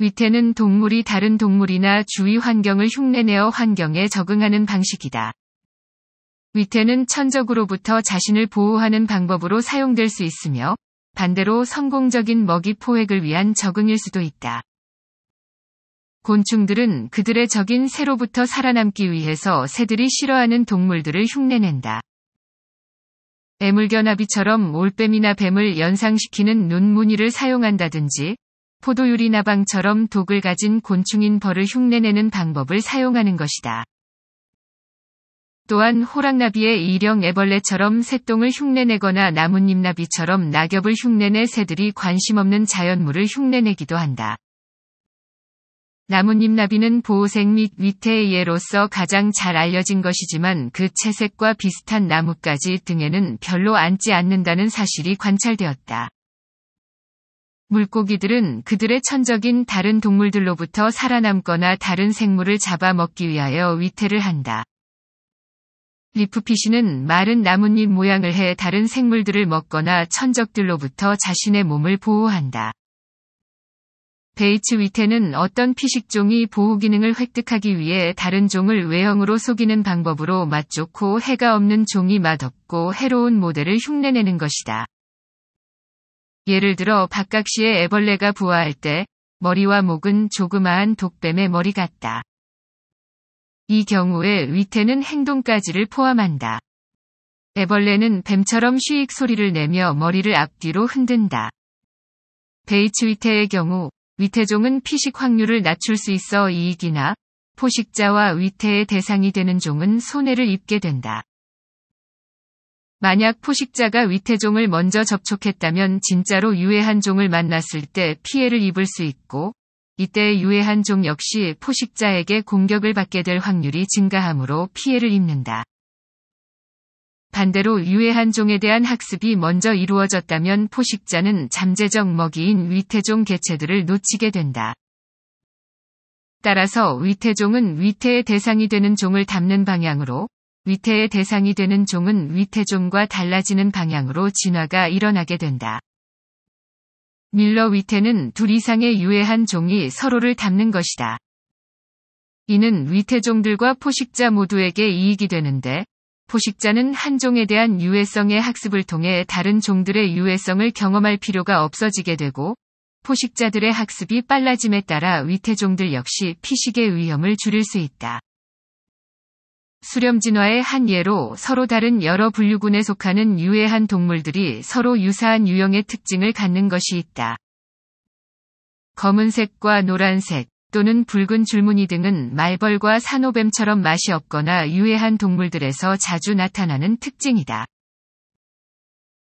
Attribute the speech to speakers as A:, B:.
A: 위태는 동물이 다른 동물이나 주위 환경을 흉내내어 환경에 적응하는 방식이다. 위태는 천적으로부터 자신을 보호하는 방법으로 사용될 수 있으며 반대로 성공적인 먹이 포획을 위한 적응일 수도 있다. 곤충들은 그들의 적인 새로부터 살아남기 위해서 새들이 싫어하는 동물들을 흉내낸다. 애물견아비처럼 올빼미나 뱀을 연상시키는 눈무늬를 사용한다든지 포도유리 나방처럼 독을 가진 곤충인 벌을 흉내내는 방법을 사용하는 것이다. 또한 호랑나비의 이령 애벌레처럼 새똥을 흉내내거나 나뭇잎나비처럼 낙엽을 흉내내 새들이 관심 없는 자연물을 흉내내기도 한다. 나뭇잎나비는 보호색 및 위태의 예로서 가장 잘 알려진 것이지만 그 채색과 비슷한 나뭇가지 등에는 별로 앉지 않는다는 사실이 관찰되었다. 물고기들은 그들의 천적인 다른 동물들로부터 살아남거나 다른 생물을 잡아먹기 위하여 위태를 한다. 리프피쉬는 마른 나뭇잎 모양을 해 다른 생물들을 먹거나 천적들로부터 자신의 몸을 보호한다. 베이츠 위태는 어떤 피식종이 보호 기능을 획득하기 위해 다른 종을 외형으로 속이는 방법으로 맛 좋고 해가 없는 종이 맛없고 해로운 모델을 흉내내는 것이다. 예를 들어 박각시의 애벌레가 부화할 때 머리와 목은 조그마한 독뱀의 머리 같다. 이 경우에 위태는 행동까지를 포함한다. 애벌레는 뱀처럼 쉬익 소리를 내며 머리를 앞뒤로 흔든다. 베이츠 위태의 경우 위태종은 피식 확률을 낮출 수 있어 이익이나 포식자와 위태의 대상이 되는 종은 손해를 입게 된다. 만약 포식자가 위태종을 먼저 접촉했다면 진짜로 유해한 종을 만났을 때 피해를 입을 수 있고 이때 유해한 종 역시 포식자에게 공격을 받게 될 확률이 증가하므로 피해를 입는다. 반대로 유해한 종에 대한 학습이 먼저 이루어졌다면 포식자는 잠재적 먹이인 위태종 개체들을 놓치게 된다. 따라서 위태종은 위태의 대상이 되는 종을 담는 방향으로 위태의 대상이 되는 종은 위태종과 달라지는 방향으로 진화가 일어나게 된다. 밀러 위태는 둘 이상의 유해한 종이 서로를 닮는 것이다. 이는 위태종들과 포식자 모두에게 이익이 되는데, 포식자는 한 종에 대한 유해성의 학습을 통해 다른 종들의 유해성을 경험할 필요가 없어지게 되고, 포식자들의 학습이 빨라짐에 따라 위태종들 역시 피식의 위험을 줄일 수 있다. 수렴 진화의 한 예로 서로 다른 여러 분류군에 속하는 유해한 동물들이 서로 유사한 유형의 특징을 갖는 것이 있다. 검은색과 노란색 또는 붉은 줄무늬 등은 말벌과 산호뱀처럼 맛이 없거나 유해한 동물들에서 자주 나타나는 특징이다.